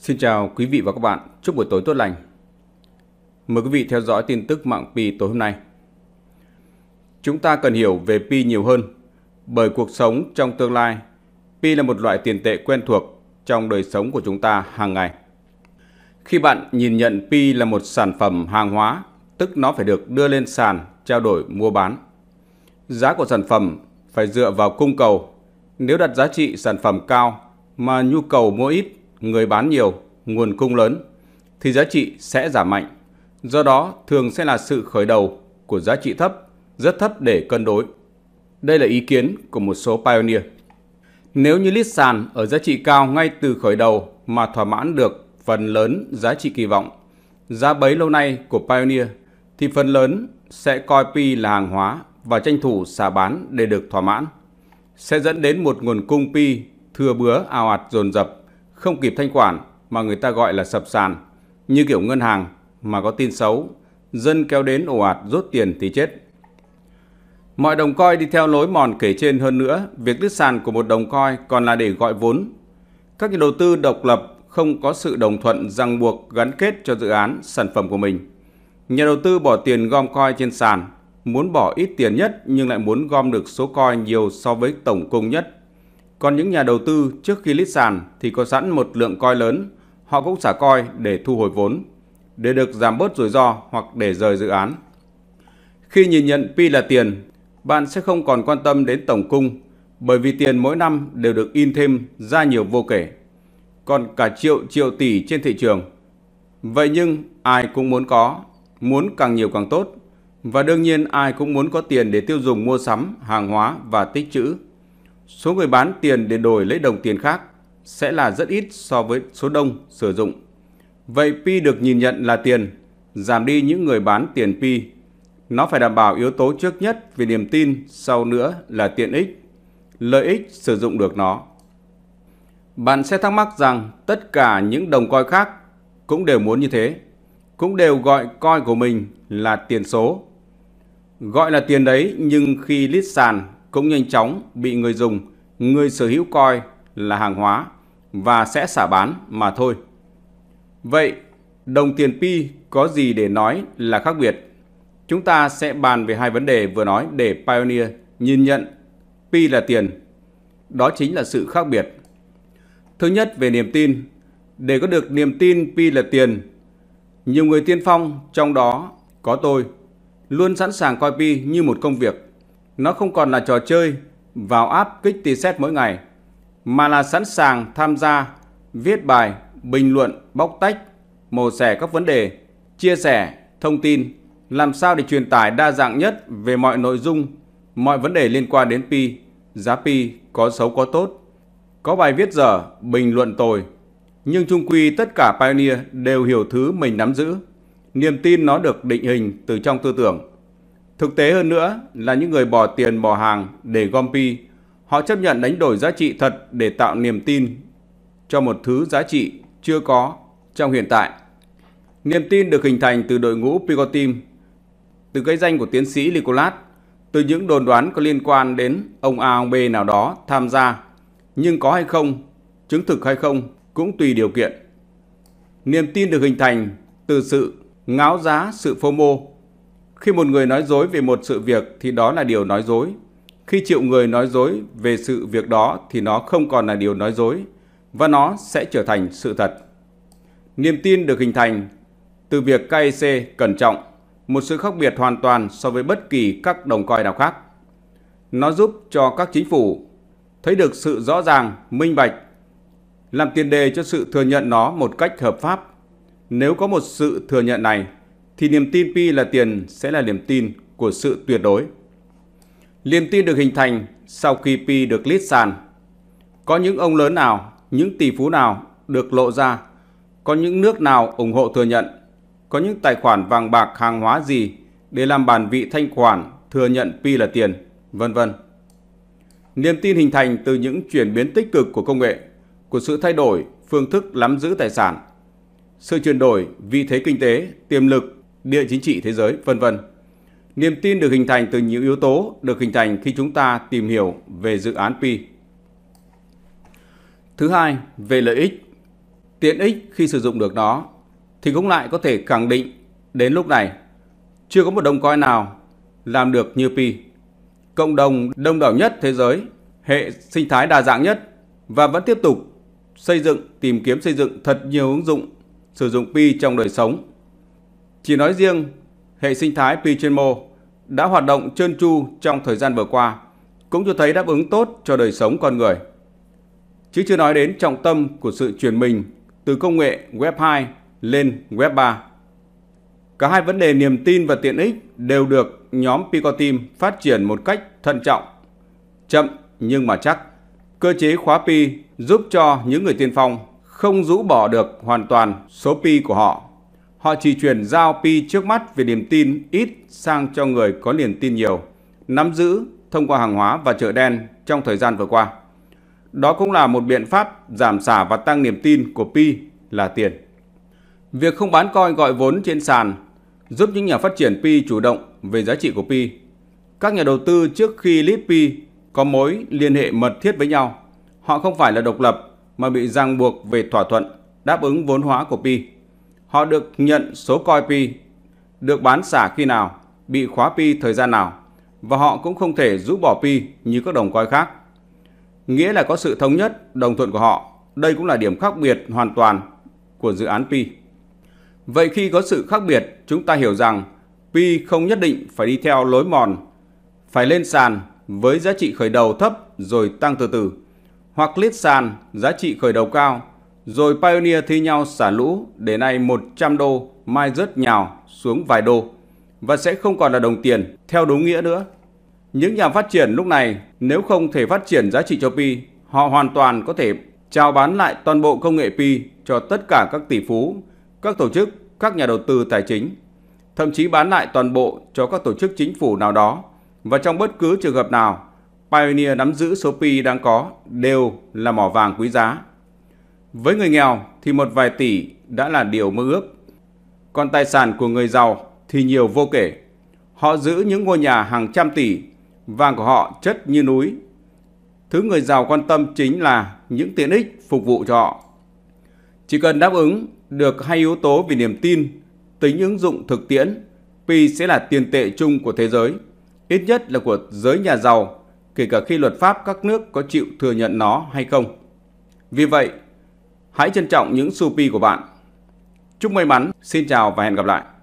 Xin chào quý vị và các bạn, chúc buổi tối tốt lành. Mời quý vị theo dõi tin tức mạng Pi tối hôm nay. Chúng ta cần hiểu về Pi nhiều hơn, bởi cuộc sống trong tương lai, Pi là một loại tiền tệ quen thuộc trong đời sống của chúng ta hàng ngày. Khi bạn nhìn nhận Pi là một sản phẩm hàng hóa, tức nó phải được đưa lên sàn, trao đổi, mua bán. Giá của sản phẩm phải dựa vào cung cầu. Nếu đặt giá trị sản phẩm cao mà nhu cầu mua ít người bán nhiều, nguồn cung lớn, thì giá trị sẽ giảm mạnh. Do đó, thường sẽ là sự khởi đầu của giá trị thấp, rất thấp để cân đối. Đây là ý kiến của một số pioneer. Nếu như lít sàn ở giá trị cao ngay từ khởi đầu mà thỏa mãn được phần lớn giá trị kỳ vọng, giá bấy lâu nay của Pioneer thì phần lớn sẽ coi P là hàng hóa và tranh thủ xả bán để được thỏa mãn, sẽ dẫn đến một nguồn cung P thừa bứa ào ạt dồn dập không kịp thanh khoản mà người ta gọi là sập sàn, như kiểu ngân hàng mà có tin xấu, dân kéo đến ồ ạt rút tiền thì chết. Mọi đồng coi đi theo lối mòn kể trên hơn nữa, việc đứt sàn của một đồng coi còn là để gọi vốn. Các nhà đầu tư độc lập không có sự đồng thuận ràng buộc gắn kết cho dự án, sản phẩm của mình. Nhà đầu tư bỏ tiền gom coi trên sàn, muốn bỏ ít tiền nhất nhưng lại muốn gom được số coi nhiều so với tổng cung nhất còn những nhà đầu tư trước khi lít sàn thì có sẵn một lượng coi lớn, họ cũng xả coi để thu hồi vốn, để được giảm bớt rủi ro hoặc để rời dự án. Khi nhìn nhận pi là tiền, bạn sẽ không còn quan tâm đến tổng cung bởi vì tiền mỗi năm đều được in thêm ra nhiều vô kể. Còn cả triệu triệu tỷ trên thị trường. Vậy nhưng ai cũng muốn có, muốn càng nhiều càng tốt. Và đương nhiên ai cũng muốn có tiền để tiêu dùng mua sắm, hàng hóa và tích trữ. Số người bán tiền để đổi lấy đồng tiền khác sẽ là rất ít so với số đông sử dụng. Vậy pi được nhìn nhận là tiền, giảm đi những người bán tiền pi. Nó phải đảm bảo yếu tố trước nhất về niềm tin, sau nữa là tiện ích, lợi ích sử dụng được nó. Bạn sẽ thắc mắc rằng tất cả những đồng coi khác cũng đều muốn như thế, cũng đều gọi coi của mình là tiền số. Gọi là tiền đấy nhưng khi lít sàn cũng nhanh chóng bị người dùng, người sở hữu coi là hàng hóa và sẽ xả bán mà thôi. Vậy, đồng tiền pi có gì để nói là khác biệt? Chúng ta sẽ bàn về hai vấn đề vừa nói để Pioneer nhìn nhận pi là tiền. Đó chính là sự khác biệt. Thứ nhất về niềm tin. Để có được niềm tin pi là tiền, nhiều người tiên phong trong đó có tôi luôn sẵn sàng coi pi như một công việc nó không còn là trò chơi vào app kích tì xét mỗi ngày, mà là sẵn sàng tham gia, viết bài, bình luận, bóc tách, mổ xẻ các vấn đề, chia sẻ, thông tin, làm sao để truyền tải đa dạng nhất về mọi nội dung, mọi vấn đề liên quan đến Pi, giá Pi có xấu có tốt, có bài viết dở, bình luận tồi. Nhưng chung quy tất cả Pioneer đều hiểu thứ mình nắm giữ, niềm tin nó được định hình từ trong tư tưởng Thực tế hơn nữa là những người bỏ tiền bỏ hàng để gom pi, họ chấp nhận đánh đổi giá trị thật để tạo niềm tin cho một thứ giá trị chưa có trong hiện tại. Niềm tin được hình thành từ đội ngũ Pico Team, từ cái danh của tiến sĩ Nicolas, từ những đồn đoán có liên quan đến ông A ông B nào đó tham gia, nhưng có hay không, chứng thực hay không cũng tùy điều kiện. Niềm tin được hình thành từ sự ngáo giá sự phô mô khi một người nói dối về một sự việc thì đó là điều nói dối. Khi triệu người nói dối về sự việc đó thì nó không còn là điều nói dối và nó sẽ trở thành sự thật. Niềm tin được hình thành từ việc KEC cẩn trọng, một sự khác biệt hoàn toàn so với bất kỳ các đồng coi nào khác. Nó giúp cho các chính phủ thấy được sự rõ ràng, minh bạch, làm tiền đề cho sự thừa nhận nó một cách hợp pháp. Nếu có một sự thừa nhận này thì niềm tin Pi là tiền sẽ là niềm tin của sự tuyệt đối. Niềm tin được hình thành sau khi Pi được list sàn. Có những ông lớn nào, những tỷ phú nào được lộ ra, có những nước nào ủng hộ thừa nhận, có những tài khoản vàng bạc hàng hóa gì để làm bản vị thanh khoản thừa nhận Pi là tiền, vân vân. Niềm tin hình thành từ những chuyển biến tích cực của công nghệ, của sự thay đổi phương thức nắm giữ tài sản, sự chuyển đổi vị thế kinh tế, tiềm lực địa chính trị thế giới, vân vân. Niềm tin được hình thành từ nhiều yếu tố được hình thành khi chúng ta tìm hiểu về dự án Pi. Thứ hai, về lợi ích. Tiện ích khi sử dụng được nó thì cũng lại có thể khẳng định đến lúc này chưa có một đồng coin nào làm được như Pi. Cộng đồng đông đảo nhất thế giới, hệ sinh thái đa dạng nhất và vẫn tiếp tục xây dựng, tìm kiếm xây dựng thật nhiều ứng dụng sử dụng Pi trong đời sống chỉ nói riêng, hệ sinh thái Pichemo đã hoạt động trơn tru trong thời gian vừa qua, cũng cho thấy đáp ứng tốt cho đời sống con người. Chứ chưa nói đến trọng tâm của sự chuyển mình từ công nghệ Web 2 lên Web 3. Cả hai vấn đề niềm tin và tiện ích đều được nhóm Team phát triển một cách thận trọng, chậm nhưng mà chắc. Cơ chế khóa Pi giúp cho những người tiên phong không rũ bỏ được hoàn toàn số Pi của họ Họ chỉ chuyển giao pi trước mắt về niềm tin ít sang cho người có niềm tin nhiều, nắm giữ thông qua hàng hóa và chợ đen trong thời gian vừa qua. Đó cũng là một biện pháp giảm xả và tăng niềm tin của pi là tiền. Việc không bán coin gọi vốn trên sàn giúp những nhà phát triển pi chủ động về giá trị của pi. Các nhà đầu tư trước khi list pi có mối liên hệ mật thiết với nhau. Họ không phải là độc lập mà bị ràng buộc về thỏa thuận đáp ứng vốn hóa của pi. Họ được nhận số coi pi, được bán xả khi nào, bị khóa pi thời gian nào và họ cũng không thể rũ bỏ pi như các đồng coi khác. Nghĩa là có sự thống nhất, đồng thuận của họ. Đây cũng là điểm khác biệt hoàn toàn của dự án pi. Vậy khi có sự khác biệt, chúng ta hiểu rằng pi không nhất định phải đi theo lối mòn, phải lên sàn với giá trị khởi đầu thấp rồi tăng từ từ, hoặc lít sàn giá trị khởi đầu cao rồi Pioneer thi nhau xả lũ, để nay 100 đô, mai rớt nhào xuống vài đô và sẽ không còn là đồng tiền theo đúng nghĩa nữa. Những nhà phát triển lúc này nếu không thể phát triển giá trị cho Pi, họ hoàn toàn có thể trao bán lại toàn bộ công nghệ Pi cho tất cả các tỷ phú, các tổ chức, các nhà đầu tư tài chính, thậm chí bán lại toàn bộ cho các tổ chức chính phủ nào đó. Và trong bất cứ trường hợp nào, Pioneer nắm giữ số Pi đang có đều là mỏ vàng quý giá với người nghèo thì một vài tỷ đã là điều mơ ước. Còn tài sản của người giàu thì nhiều vô kể. Họ giữ những ngôi nhà hàng trăm tỷ, vàng của họ chất như núi. Thứ người giàu quan tâm chính là những tiện ích phục vụ cho họ. Chỉ cần đáp ứng được hai yếu tố về niềm tin, tính ứng dụng thực tiễn, Pi sẽ là tiền tệ chung của thế giới, ít nhất là của giới nhà giàu, kể cả khi luật pháp các nước có chịu thừa nhận nó hay không. Vì vậy, Hãy trân trọng những Supi của bạn. Chúc may mắn, xin chào và hẹn gặp lại.